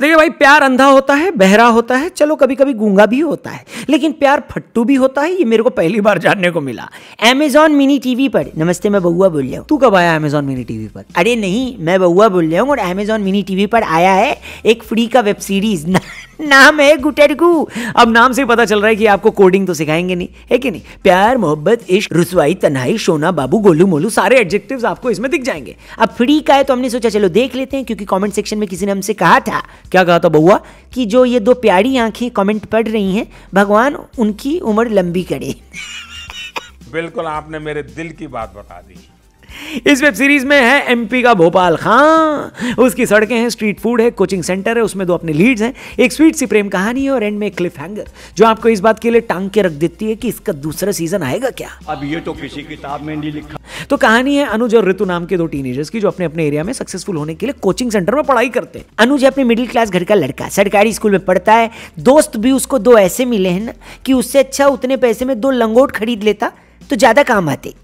देखिए भाई प्यार अंधा होता है बहरा होता है चलो कभी कभी गूंगा भी होता है लेकिन प्यार फट्टू भी होता है ये मेरे को पहली बार जानने को मिला अमेजॉन मिनी टीवी पर नमस्ते मैं बउआ बोल रहा हूँ तू कब आया अमेजॉन मिनी टीवी पर अरे नहीं मैं बउआ बोल रहा हूँ और अमेजॉन मिनी टीवी पर आया है एक फ्री का वेब सीरीज नाम है गुटेरगू अब नाम से पता चल रहा है कि आपको कोडिंग तो सिखाएंगे नहीं है कि नहीं प्यार मोहब्बत इश्क रुसवाई तनाई सोना बाबू गोलू मोलू सारे एडजेक्टिव आपको इसमें दिख जाएंगे अब फ्री का है तो हमने सोचा चलो देख लेते हैं क्योंकि कॉमेंट सेक्शन में किसी ने हमसे कहा था क्या कहा था बउआ की जो ये दो प्यारी आंखें कॉमेंट पढ़ रही है भगवान उनकी उम्र लंबी करे बिल्कुल आपने मेरे दिल की बात बता दी इस वेब सीरीज में है एमपी का भोपाल खां उसकी सड़कें हैं स्ट्रीट फूड है कोचिंग सेंटर है उसमें दो अपने लीड्स हैं एक स्वीट सी प्रेम कहानी है और एंड में एक क्लिफ हैंगर जो आपको इस बात के लिए टांग के रख देती है कि इसका दूसरा सीजन आएगा क्या अब ये तो किसी किताब में नहीं लिखा तो कहानी है अनुज और ऋतु नाम के दो टीनेजर्स की जो अपने अपने एरिया में सक्सेसफुल होने के लिए कोचिंग सेंटर में पढ़ाई करते हैं अनुज अपने मिडिल क्लास घर का लड़का सरकारी स्कूल में पढ़ता है दोस्त भी उसको दो ऐसे मिले हैं ना कि उससे अच्छा उतने पैसे में दो लंगोट खरीद लेता तो ज्यादा काम आते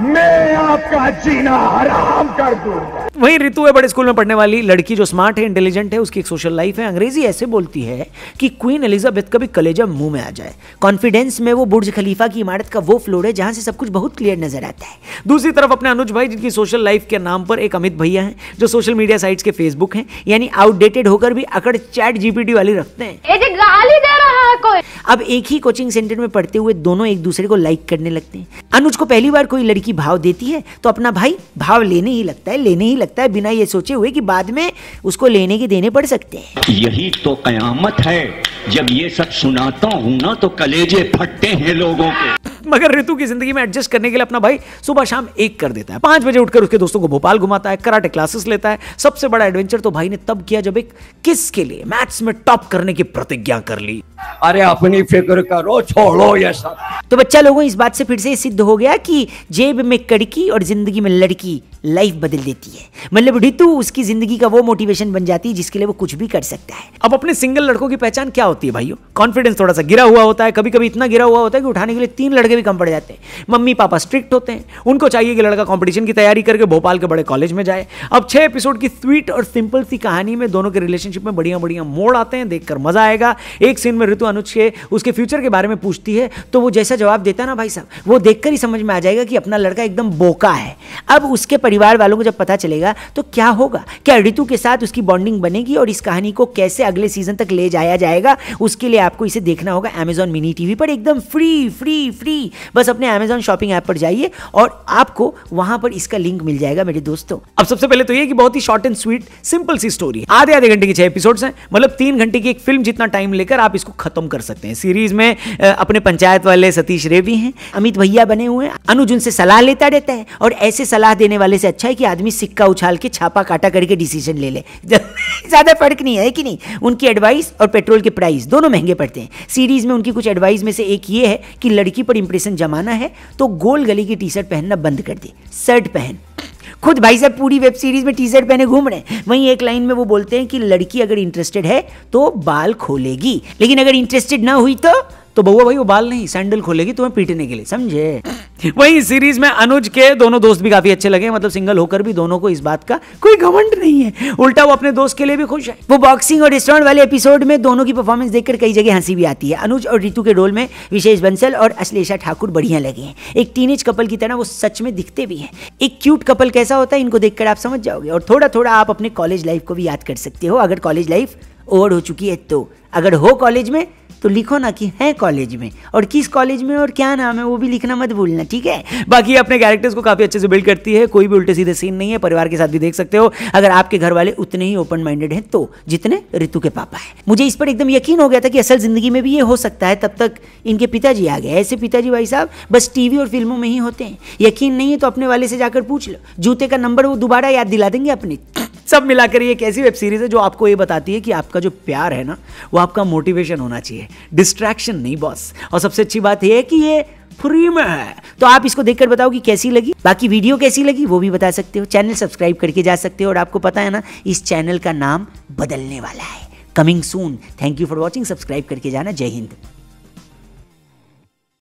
मैं आपका जीना हराम कर दूंगा वही रितु है बड़े स्कूल में पढ़ने वाली लड़की जो स्मार्ट है इंटेलिजेंट है उसकी एक सोशल लाइफ है अंग्रेजी ऐसे बोलती है कि क्वीन एलिजाबेथ का भी कलेजा मुंह में आ जाए कॉन्फिडेंस में वो बुर्ज खलीफा की इमारत का वो फ्लोर है जहां से सब कुछ बहुत क्लियर नजर आता है दूसरी तरफ अपने अनुज भाई जिनकी सोशल लाइफ के नाम पर एक अमित भैया है जो सोशल मीडिया साइट्स के फेसबुक है यानी आउटडेटेड होकर भी अकड़ चैट जीपीटी वाली रखते हैं गाली दे रहा ना कोई अब एक ही कोचिंग सेंटर में पढ़ते हुए दोनों एक दूसरे को लाइक करने लगते हैं अनुज को पहली बार कोई लड़की भाव देती है तो अपना भाई भाव लेने ही लगता है लेने ही लगता है बिना ये सोचे हुए कि बाद में उसको लेने के देने पड़ सकते हैं यही तो कयामत है जब ये सब सुनाता हूँ ना तो कलेजे फटते हैं लोगों के मगर ऋतु की जिंदगी में एडजस्ट करने के लिए अपना भाई सुबह शाम एक कर देता है पांच बजे उठकर उसके दोस्तों को भोपाल घुमाता है कराटे क्लासेस लेता है सबसे बड़ा एडवेंचर तो भाई ने तब किया जब एक किस के लिए मैथ्स में टॉप करने की प्रतिज्ञा कर ली अरे अपनी फिक्र करो छोड़ो ये सब तो बच्चा लोगों इस बात से फिर से सिद्ध हो गया कि जेब में कड़की और जिंदगी में लड़की लाइफ बदल देती है मतलब ऋतु उसकी जिंदगी का वो मोटिवेशन बन जाती है जिसके लिए वो कुछ भी कर सकता है अब अपने सिंगल लड़कों की पहचान क्या होती है भाइयों कॉन्फिडेंस थोड़ा सा गिरा हुआ होता है कभी कभी इतना गिरा हुआ होता है कि उठाने के लिए तीन लड़के भी कम पड़ जाते हैं मम्मी पापा स्ट्रिक्ट होते हैं उनको चाहिए कि लड़का कॉम्पिटिशन की तैयारी करके भोपाल के बड़े कॉलेज में जाए अब छह एपिसोड की स्वीट और सिंपल सी कहानी में दोनों के रिलेशनशिप में बढ़िया बढ़िया मोड़ आते हैं देखकर मजा आएगा एक सीन में ऋतु अनुज के उसके फ्यूचर के बारे में पूछती है तो वो जैसा जवाब देता है ना भाई साहब वो देखकर ही समझ में आ जाएगा कि अपना लड़का एकदम बोका है अब उसके परिवार वालों को जब पता चलेगा तो क्या होगा क्या ऋतु के साथ उसकी बॉन्डिंग बनेगी और इस कहानी को कैसे अगले सीजन तक ले जाया जाएगा उसके लिए आपको इसे देखना होगा एमेजॉन मिनी टीवी पर एकदम फ्री फ्री फ्री फ्री बस अपने अमेजोन शॉपिंग ऐप पर जाइए और आपको वहां पर इसका लिंक मिल जाएगा मेरे दोस्तों अब सबसे पहले तो ये कि बहुत ही शॉर्ट एंड स्वीट सिंपल सी स्टोरी आधे आधे घंटे के छह एपिसोड्स हैं मतलब तीन घंटे की एक फिल्म जितना टाइम लेकर आप इसको खत्म कर सकते हैं सीरीज में अपने पंचायत वाले सतीश रे भी हैं अमित भैया बने हुए हैं अनुज उनसे सलाह लेता रहता है और ऐसे सलाह देने वाले से अच्छा है कि आदमी सिक्का उछाल के छापा काटा करके डिसीजन ले ले ज्यादा फर्क नहीं है कि नहीं उनकी एडवाइस और पेट्रोल के प्राइस दोनों महंगे पड़ते हैं सीरीज में उनकी कुछ एडवाइस में से एक ये है कि लड़की पर इंप्रेशन जमाना है तो गोल गली की टी शर्ट पहनना बंद कर दे शर्ट पहन खुद भाई साहब पूरी वेब सीरीज में टी शर्ट पहने घूम रहे हैं वहीं एक लाइन में वो बोलते हैं कि लड़की अगर इंटरेस्टेड है तो बाल खोलेगी लेकिन अगर इंटरेस्टेड ना हुई तो तो बहुआ भाई वो बाल नहीं सैंडल खोलेगी तुम्हें पीटने के लिए समझे वहीं सीरीज में अनुज के दोनों दोस्त भी काफी अच्छे लगे मतलब सिंगल होकर भी दोनों को इस बात का कोई घमंड नहीं है उल्टा वो अपने दोस्त के लिए भी खुश है वो बॉक्सिंग और रेस्टोरेंट वाले एपिसोड में दोनों की परफॉर्मेंस देखकर कई जगह हंसी भी आती है अनुज और रितु के रोल में विशेष बंसल और अश्लेषा ठाकुर बढ़िया लगे हैं एक टीन कपल की तरह वो सच में दिखते भी हैं एक क्यूट कपल कैसा होता है इनको देखकर आप समझ जाओगे और थोड़ा थोड़ा आप अपने कॉलेज लाइफ को भी याद कर सकते हो अगर कॉलेज लाइफ ओवर हो चुकी है तो अगर हो कॉलेज में तो लिखो ना कि है कॉलेज में और किस कॉलेज में और क्या नाम है वो भी लिखना मत भूलना ठीक है बाकी अपने कैरेक्टर्स को काफ़ी अच्छे से बिल्ड करती है कोई भी उल्टे सीधे सीन नहीं है परिवार के साथ भी देख सकते हो अगर आपके घर वाले उतने ही ओपन माइंडेड हैं तो जितने ऋतु के पापा है मुझे इस पर एकदम यकीन हो गया था कि असल जिंदगी में भी ये हो सकता है तब तक इनके पिताजी आ गए ऐसे पिताजी भाई साहब बस टीवी और फिल्मों में ही होते हैं यकीन नहीं है तो अपने वाले से जाकर पूछ लो जूते का नंबर वो दोबारा याद दिला देंगे अपने सब मिलाकर ये एक ऐसी वेब सीरीज है जो आपको ये बताती है कि आपका जो प्यार है ना वो आपका मोटिवेशन होना चाहिए डिस्ट्रैक्शन नहीं बॉस और सबसे अच्छी बात यह है कि ये फ्री में है तो आप इसको देखकर बताओ कि कैसी लगी बाकी वीडियो कैसी लगी वो भी बता सकते हो चैनल सब्सक्राइब करके जा सकते हो और आपको पता है ना इस चैनल का नाम बदलने वाला है coming soon thank you for watching subscribe करके जाना जय हिंद